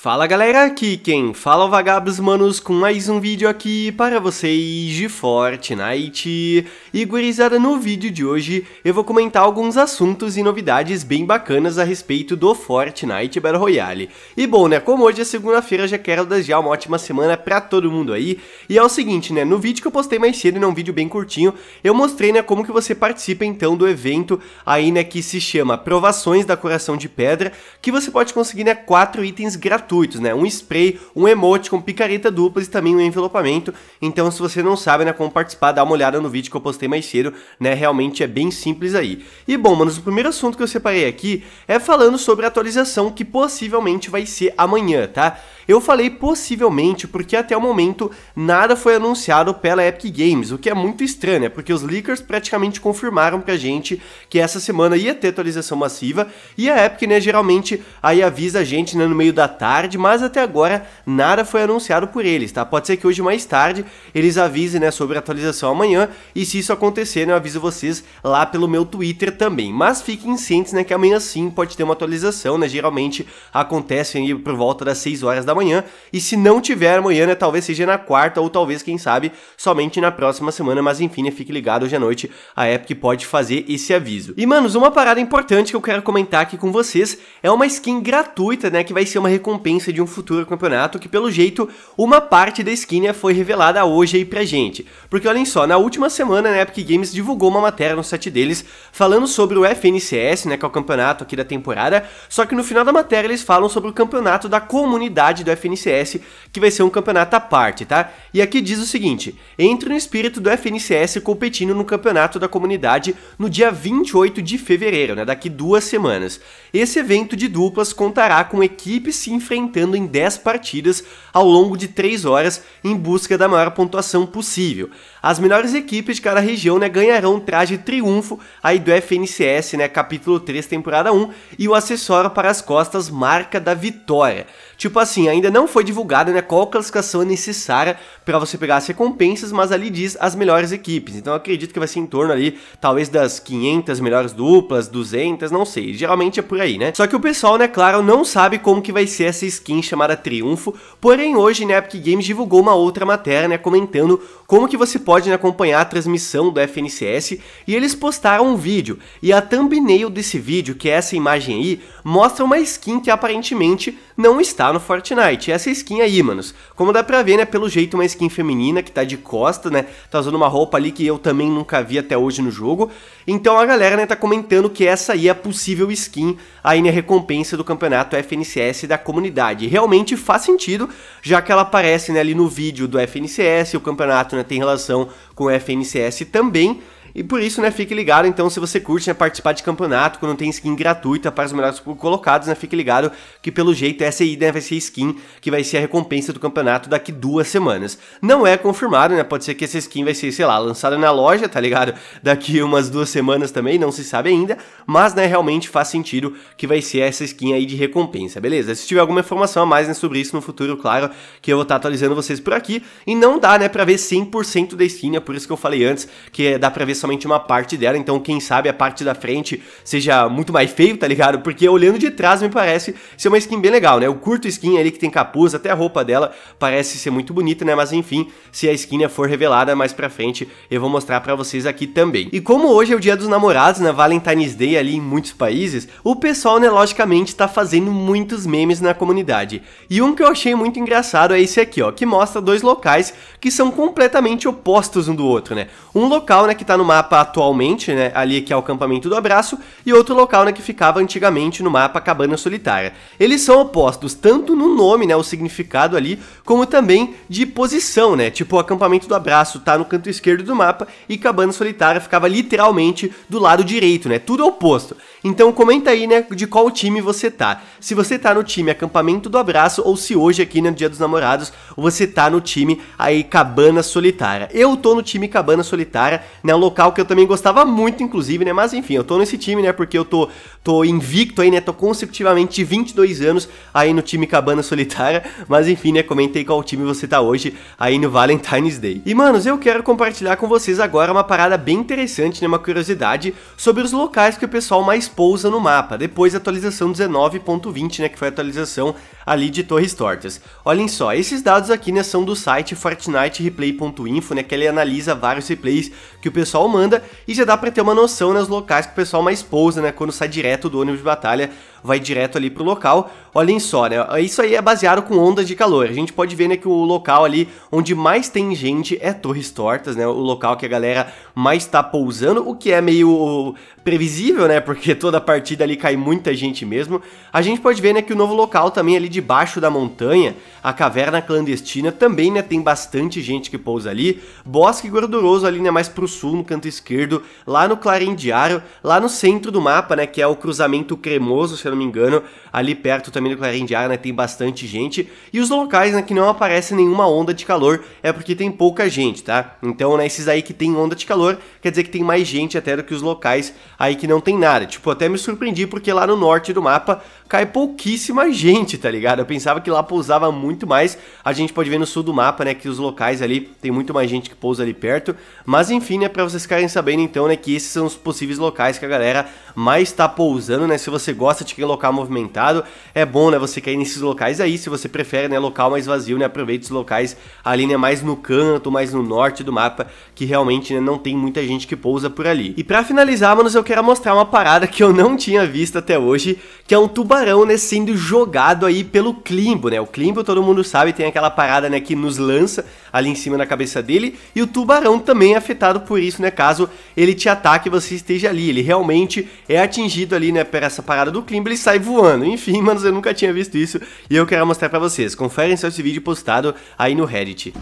Fala galera, aqui quem fala é o Vagabos Manos com mais um vídeo aqui para vocês de Fortnite. E gurizada, no vídeo de hoje eu vou comentar alguns assuntos e novidades bem bacanas a respeito do Fortnite Battle Royale. E bom né, como hoje é segunda-feira já quero desejar uma ótima semana pra todo mundo aí. E é o seguinte né, no vídeo que eu postei mais cedo, né, um vídeo bem curtinho, eu mostrei né, como que você participa então do evento aí né, que se chama Provações da Coração de Pedra, que você pode conseguir né, 4 itens gratuitos gratuitos, né? Um spray, um emote com picareta duplas e também um envelopamento. Então, se você não sabe, né, como participar, dá uma olhada no vídeo que eu postei mais cedo, né? Realmente é bem simples aí. E bom, manos, o primeiro assunto que eu separei aqui é falando sobre a atualização que possivelmente vai ser amanhã, tá? Eu falei possivelmente porque até o momento nada foi anunciado pela Epic Games, o que é muito estranho, né? Porque os leakers praticamente confirmaram pra gente que essa semana ia ter atualização massiva e a Epic, né, geralmente aí avisa a gente né, no meio da tarde tarde, mas até agora nada foi anunciado por eles, tá? Pode ser que hoje mais tarde eles avisem, né, sobre a atualização amanhã, e se isso acontecer, né, eu aviso vocês lá pelo meu Twitter também. Mas fiquem cientes, né, que amanhã sim pode ter uma atualização, né? Geralmente acontece aí por volta das 6 horas da manhã, e se não tiver amanhã, né, talvez seja na quarta ou talvez, quem sabe, somente na próxima semana, mas enfim, né, fique ligado hoje à noite, a Epic pode fazer esse aviso. E manos, uma parada importante que eu quero comentar aqui com vocês é uma skin gratuita, né, que vai ser uma recompensa recompensa de um futuro campeonato que, pelo jeito, uma parte da Skinner foi revelada hoje aí pra gente. Porque olhem só, na última semana né, a Epic Games divulgou uma matéria no site deles falando sobre o FNCS, né, que é o campeonato aqui da temporada, só que no final da matéria eles falam sobre o campeonato da comunidade do FNCS, que vai ser um campeonato à parte, tá? E aqui diz o seguinte, entre no espírito do FNCS competindo no campeonato da comunidade no dia 28 de fevereiro, né, daqui duas semanas. Esse evento de duplas contará com equipes se enfrentando em 10 partidas ao longo de 3 horas em busca da maior pontuação possível. As melhores equipes de cada região né, ganharão traje triunfo aí do FNCS, né, capítulo 3, temporada 1, e o acessório para as costas marca da vitória. Tipo assim, ainda não foi divulgada né, qual classificação é necessária para você pegar as recompensas, mas ali diz as melhores equipes. Então acredito que vai ser em torno ali, talvez das 500 melhores duplas, 200, não sei. Geralmente é por aí, né? Só que o pessoal, né, claro, não sabe como que vai ser essa skin chamada Triunfo. Porém, hoje, né, a Epic Games divulgou uma outra matéria, né, comentando como que você pode né, acompanhar a transmissão do FNCS. E eles postaram um vídeo. E a thumbnail desse vídeo, que é essa imagem aí, mostra uma skin que aparentemente não está no Fortnite. E essa skin aí, manos, como dá pra ver, né, pelo jeito uma skin feminina que tá de costa, né, tá usando uma roupa ali que eu também nunca vi até hoje no jogo. Então a galera, né, tá comentando que essa aí é a possível skin aí na recompensa do campeonato FNCS da comunidade. realmente faz sentido, já que ela aparece, né, ali no vídeo do FNCS, o campeonato, né, tem relação com o FNCS também. E por isso, né, fique ligado, então, se você curte né, participar de campeonato, quando tem skin gratuita para os melhores colocados, né, fique ligado que pelo jeito essa aí né, vai ser skin que vai ser a recompensa do campeonato daqui duas semanas. Não é confirmado, né, pode ser que essa skin vai ser, sei lá, lançada na loja, tá ligado? Daqui umas duas semanas também, não se sabe ainda, mas, né, realmente faz sentido que vai ser essa skin aí de recompensa, beleza? Se tiver alguma informação a mais, né, sobre isso no futuro, claro, que eu vou estar tá atualizando vocês por aqui, e não dá, né, pra ver 100% da skin, né, por isso que eu falei antes, que dá pra ver somente uma parte dela, então quem sabe a parte da frente seja muito mais feio, tá ligado? Porque olhando de trás me parece ser uma skin bem legal, né? O curto skin ali que tem capuz, até a roupa dela parece ser muito bonita, né? Mas enfim, se a skin for revelada mais pra frente, eu vou mostrar pra vocês aqui também. E como hoje é o dia dos namorados, né? Valentine's Day ali em muitos países, o pessoal, né, logicamente tá fazendo muitos memes na comunidade. E um que eu achei muito engraçado é esse aqui, ó, que mostra dois locais que são completamente opostos um do outro, né? Um local, né, que tá no mapa atualmente, né, ali que é o acampamento do Abraço, e outro local, né, que ficava antigamente no mapa Cabana Solitária. Eles são opostos tanto no nome, né, o significado ali, como também de posição, né, tipo o Acampamento do Abraço tá no canto esquerdo do mapa e Cabana Solitária ficava literalmente do lado direito, né, tudo oposto. Então comenta aí, né, de qual time você tá. Se você tá no time Acampamento do Abraço ou se hoje aqui né, no Dia dos Namorados você tá no time aí Cabana Solitária. Eu tô no time Cabana Solitária, né, um local que eu também gostava muito, inclusive, né? Mas enfim, eu tô nesse time, né? Porque eu tô, tô invicto aí, né? Tô consecutivamente 22 anos aí no time Cabana Solitária. Mas enfim, né? Comentei qual time você tá hoje aí no Valentine's Day. E, manos, eu quero compartilhar com vocês agora uma parada bem interessante, né? Uma curiosidade sobre os locais que o pessoal mais pousa no mapa, depois da atualização 19.20, né? Que foi a atualização ali de Torres Tortas. Olhem só, esses dados aqui, né? São do site fortnitereplay.info, né? Que ele analisa vários replays que o pessoal comanda e já dá para ter uma noção nos locais que o pessoal mais pousa, né, quando sai direto do ônibus de batalha vai direto ali pro local. Olhem só, né? Isso aí é baseado com ondas de calor. A gente pode ver né, que o local ali onde mais tem gente é Torres Tortas, né? O local que a galera mais tá pousando, o que é meio previsível, né? Porque toda partida ali cai muita gente mesmo. A gente pode ver né, que o novo local também ali debaixo da montanha, a caverna clandestina, também né, tem bastante gente que pousa ali. Bosque gorduroso ali né, mais pro sul, no canto esquerdo, lá no Clarendiário, lá no centro do mapa, né? Que é o cruzamento cremoso, se eu não me engano. Ali perto também do Clarindiar, né, tem bastante gente. E os locais, né, que não aparece nenhuma onda de calor é porque tem pouca gente, tá? Então, né, esses aí que tem onda de calor, quer dizer que tem mais gente até do que os locais aí que não tem nada. Tipo, até me surpreendi porque lá no norte do mapa cai pouquíssima gente, tá ligado? Eu pensava que lá pousava muito mais. A gente pode ver no sul do mapa, né, que os locais ali tem muito mais gente que pousa ali perto. Mas enfim, né, para vocês ficarem sabendo então, né, que esses são os possíveis locais que a galera mais tá pousando, né? Se você gosta de tem local movimentado. É bom, né, você cair nesses locais aí, se você prefere, né, local mais vazio, né, aproveite os locais ali, né, mais no canto, mais no norte do mapa, que realmente, né, não tem muita gente que pousa por ali. E para finalizar, manos, eu quero mostrar uma parada que eu não tinha visto até hoje, que é um tubarão, né, sendo jogado aí pelo Klimbo, né, o Klimbo todo mundo sabe, tem aquela parada, né, que nos lança ali em cima na cabeça dele, e o tubarão também é afetado por isso, né, caso ele te ataque e você esteja ali, ele realmente é atingido ali, né, por essa parada do Klimbo, ele sai voando. Enfim, manos, eu nunca tinha visto isso e eu quero mostrar pra vocês. Conferem só esse vídeo postado aí no Reddit.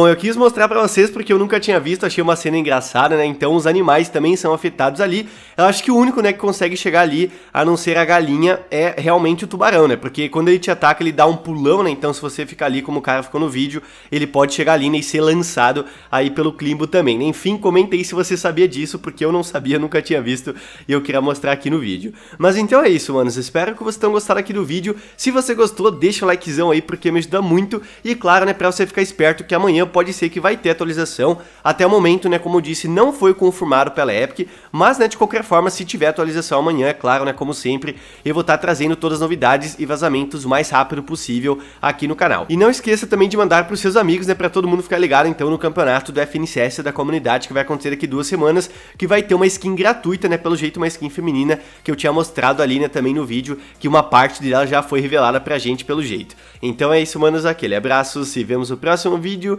Bom, eu quis mostrar para vocês porque eu nunca tinha visto, achei uma cena engraçada, né? Então os animais também são afetados ali. Eu acho que o único, né, que consegue chegar ali, a não ser a galinha, é realmente o tubarão, né? Porque quando ele te ataca, ele dá um pulão, né? Então se você ficar ali como o cara ficou no vídeo, ele pode chegar ali né, e ser lançado aí pelo Climbo também. Né? Enfim, comenta aí se você sabia disso, porque eu não sabia, nunca tinha visto e eu queria mostrar aqui no vídeo. Mas então é isso, manos. Espero que vocês tenham gostado aqui do vídeo. Se você gostou, deixa o likezão aí porque me ajuda muito. E claro, né, pra você ficar esperto que amanhã pode ser que vai ter atualização. Até o momento, né, como eu disse, não foi confirmado pela Epic, mas né, de qualquer forma, se tiver atualização amanhã, é claro, né, como sempre, eu vou estar trazendo todas as novidades e vazamentos o mais rápido possível aqui no canal. E não esqueça também de mandar para os seus amigos, né, para todo mundo ficar ligado então no campeonato do FNCS da comunidade que vai acontecer daqui duas semanas, que vai ter uma skin gratuita, né, pelo jeito uma skin feminina que eu tinha mostrado ali, né, também no vídeo, que uma parte dela já foi revelada pra gente pelo jeito. Então é isso, manos, aquele abraço, se vemos no próximo vídeo